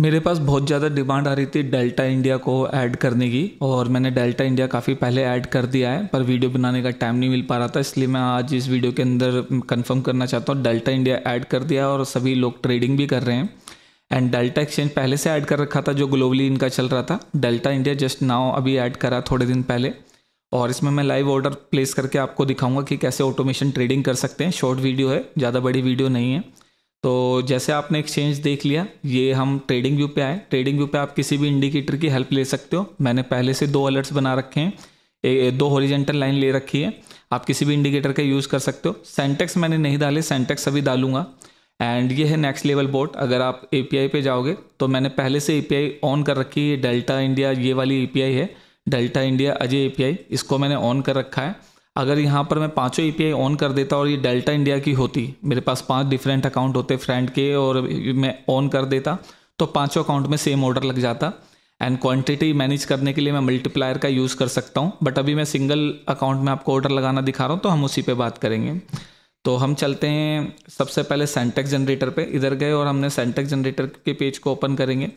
मेरे पास बहुत ज़्यादा डिमांड आ रही थी डेल्टा इंडिया को ऐड करने की और मैंने डेल्टा इंडिया काफ़ी पहले ऐड कर दिया है पर वीडियो बनाने का टाइम नहीं मिल पा रहा था इसलिए मैं आज इस वीडियो के अंदर कंफर्म करना चाहता हूँ डेल्टा इंडिया ऐड कर दिया और सभी लोग ट्रेडिंग भी कर रहे हैं एंड डेल्टा एक्सचेंज पहले से ऐड कर रखा था जो ग्लोबली इनका चल रहा था डेल्टा इंडिया जस्ट नाव अभी ऐड करा थोड़े दिन पहले और इसमें मैं लाइव ऑर्डर प्लेस करके आपको दिखाऊंगा कि कैसे ऑटोमेशन ट्रेडिंग कर सकते हैं शॉर्ट वीडियो है ज़्यादा बड़ी वीडियो नहीं है तो जैसे आपने एक्सचेंज देख लिया ये हम ट्रेडिंग व्यू पे आए ट्रेडिंग व्यू पे आप किसी भी इंडिकेटर की हेल्प ले सकते हो मैंने पहले से दो अलर्ट्स बना रखे हैं ए, दो हॉरिजेंटल लाइन ले रखी है आप किसी भी इंडिकेटर का यूज़ कर सकते हो सेंटेक्स मैंने नहीं डाले सेंटेक्स अभी डालूंगा एंड ये है नेक्स्ट लेवल बोर्ड अगर आप ए पी जाओगे तो मैंने पहले से ए ऑन कर रखी है डेल्टा इंडिया ये वाली ए है डेल्टा इंडिया अजय ए इसको मैंने ऑन कर रखा है अगर यहाँ पर मैं पाँचों ई e ऑन कर देता और ये डेल्टा इंडिया की होती मेरे पास पाँच डिफरेंट अकाउंट होते फ्रेंड के और मैं ऑन कर देता तो पाँचों अकाउंट में सेम ऑर्डर लग जाता एंड क्वांटिटी मैनेज करने के लिए मैं मल्टीप्लायर का यूज़ कर सकता हूँ बट अभी मैं सिंगल अकाउंट में आपको ऑर्डर लगाना दिखा रहा हूँ तो हम उसी पे बात करेंगे तो हम चलते हैं सबसे पहले सेंटेक्स जनरेटर पे इधर गए और हमने सेंटेक्स जनरेटर के पेज को ओपन करेंगे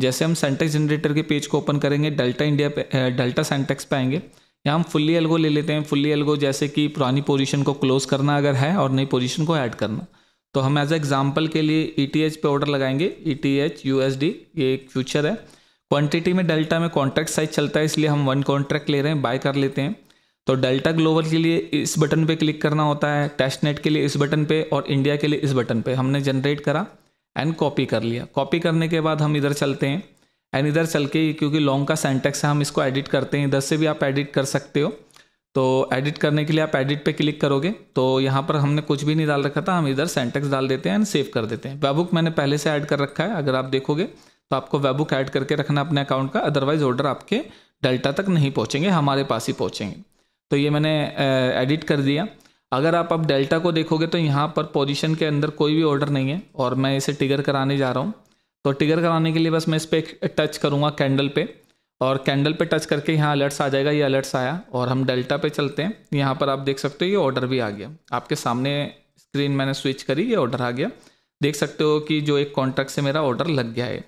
जैसे हम सेंटेक्स जनरेटर के पेज को ओपन करेंगे डेल्टा इंडिया पे डेल्टा सेंटेक्स पे आएंगे या हम फुल्ली एल्गो ले लेते हैं फुल्ली एल्गो जैसे कि पुरानी पोजीशन को क्लोज करना अगर है और नई पोजीशन को ऐड करना तो हम एज एग्जाम्पल के लिए ई e पे ऑर्डर लगाएंगे E T H U S D ये एक फ्यूचर है क्वांटिटी में डेल्टा में कॉन्ट्रैक्ट साइज चलता है इसलिए हम वन कॉन्ट्रैक्ट ले रहे हैं बाय कर लेते हैं तो डेल्टा ग्लोबल के लिए इस बटन पर क्लिक करना होता है टेस्टनेट के लिए इस बटन पर और इंडिया के लिए इस बटन पर हमने जनरेट करा एंड कॉपी कर लिया कॉपी करने के बाद हम इधर चलते हैं एंड इधर चल के क्योंकि लॉन्ग का सेंटेक्स है हम इसको एडिट करते हैं इधर से भी आप एडिट कर सकते हो तो एडिट करने के लिए आप एडिट पे क्लिक करोगे तो यहाँ पर हमने कुछ भी नहीं डाल रखा था हम इधर सेंटेक्स डाल देते हैं एंड सेव कर देते हैं वेबुक मैंने पहले से ऐड कर रखा है अगर आप देखोगे तो आपको वेबुक ऐड करके रखना अपने अकाउंट का अदरवाइज ऑर्डर आपके डेल्टा तक नहीं पहुँचेंगे हमारे पास ही पहुँचेंगे तो ये मैंने एडिट कर दिया अगर आप अब डेल्टा को देखोगे तो यहाँ पर पोजिशन के अंदर कोई भी ऑर्डर नहीं है और मैं इसे टिगर कराने जा रहा हूँ तो टिगर कराने के लिए बस मैं इस पर टच करूँगा कैंडल पे और कैंडल पे टच करके यहाँ अलर्ट्स आ जाएगा ये अलर्ट्स आया और हम डेल्टा पे चलते हैं यहाँ पर आप देख सकते हो ये ऑर्डर भी आ गया आपके सामने स्क्रीन मैंने स्विच करी ये ऑर्डर आ गया देख सकते हो कि जो एक कॉन्ट्रैक्ट से मेरा ऑर्डर लग गया है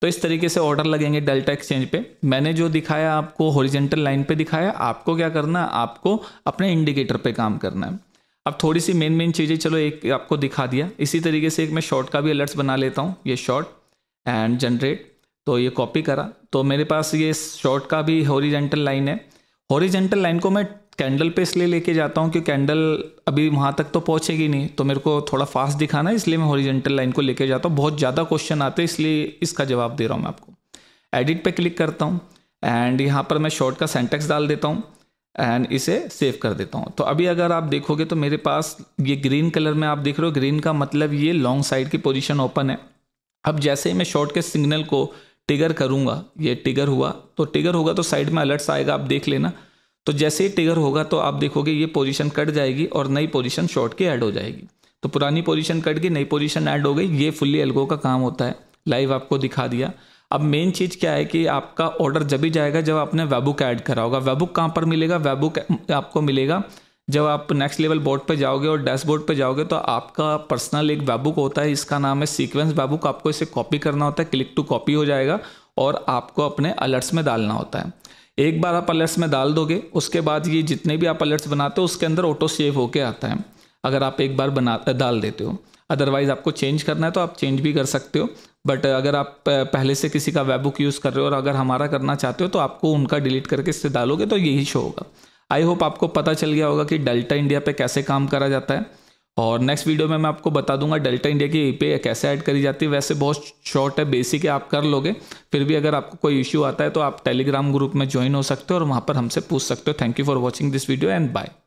तो इस तरीके से ऑर्डर लगेंगे डेल्टा एक्सचेंज पे मैंने जो दिखाया आपको हॉरिजेंटल लाइन पे दिखाया आपको क्या करना है आपको अपने इंडिकेटर पे काम करना है अब थोड़ी सी मेन मेन चीज़ें चलो एक आपको दिखा दिया इसी तरीके से एक मैं शॉर्ट का भी अलर्ट्स बना लेता हूँ ये शॉर्ट एंड जनरेट तो ये कॉपी करा तो मेरे पास ये शॉर्ट का भी हॉरिजेंटल लाइन है हॉरिजेंटल लाइन को मैं कैंडल पे इसलिए लेके जाता हूँ क्योंकि कैंडल अभी वहाँ तक तो पहुँचेगी नहीं तो मेरे को थोड़ा फास्ट दिखाना है इसलिए मैं हॉरिजेंटल लाइन को लेके जाता हूँ बहुत ज़्यादा क्वेश्चन आते हैं इसलिए इसका जवाब दे रहा हूँ मैं आपको एडिट पे क्लिक करता हूँ एंड यहाँ पर मैं शॉर्ट का सेंटेक्स डाल देता हूँ एंड इसे सेव कर देता हूँ तो अभी अगर आप देखोगे तो मेरे पास ये ग्रीन कलर में आप देख रहे हो ग्रीन का मतलब ये लॉन्ग साइड की पोजिशन ओपन है अब जैसे ही मैं शॉर्ट के सिग्नल को टिगर करूँगा ये टिगर हुआ तो टिगर होगा तो साइड में अलर्ट्स आएगा आप देख लेना तो जैसे ही टिगर होगा तो आप देखोगे ये पोजीशन कट जाएगी और नई पोजीशन शॉर्ट की ऐड हो जाएगी तो पुरानी पोजीशन कट गई नई पोजीशन ऐड हो गई ये फुल्ली एल्गो का काम होता है लाइव आपको दिखा दिया अब मेन चीज़ क्या है कि आपका ऑर्डर जब भी जाएगा जब आपने वेबुक ऐड करा होगा वेबुक कहाँ पर मिलेगा वेबुक आपको मिलेगा जब आप नेक्स्ट लेवल बोर्ड पे जाओगे और डैशबोर्ड पर जाओगे तो आपका पर्सनल एक वेबुक होता है इसका नाम है सीक्वेंस वेबुक आपको इसे कॉपी करना होता है क्लिक टू कॉपी हो जाएगा और आपको अपने अलर्ट्स में डालना होता है एक बार आप अलर्ट्स में डाल दोगे उसके बाद ये जितने भी आप अलर्ट्स बनाते हो उसके अंदर ऑटो सेव होके आता है अगर आप एक बार बना डाल देते हो अदरवाइज़ आपको चेंज करना है तो आप चेंज भी कर सकते हो बट अगर आप पहले से किसी का वेबुक यूज़ कर रहे हो और अगर हमारा करना चाहते हो तो आपको उनका डिलीट करके इससे डालोगे तो यही शो होगा आई होप आपको पता चल गया होगा कि डेल्टा इंडिया पे कैसे काम करा जाता है और नेक्स्ट वीडियो में मैं आपको बता दूंगा डेल्टा इंडिया की पी कैसे ऐड करी जाती है वैसे बहुत शॉर्ट है बेसिक है आप कर लोगे फिर भी अगर आपको कोई इश्यू आता है तो आप टेलीग्राम ग्रुप में ज्वाइन हो सकते हो और वहाँ पर हमसे पूछ सकते हो thank you for watching this video and bye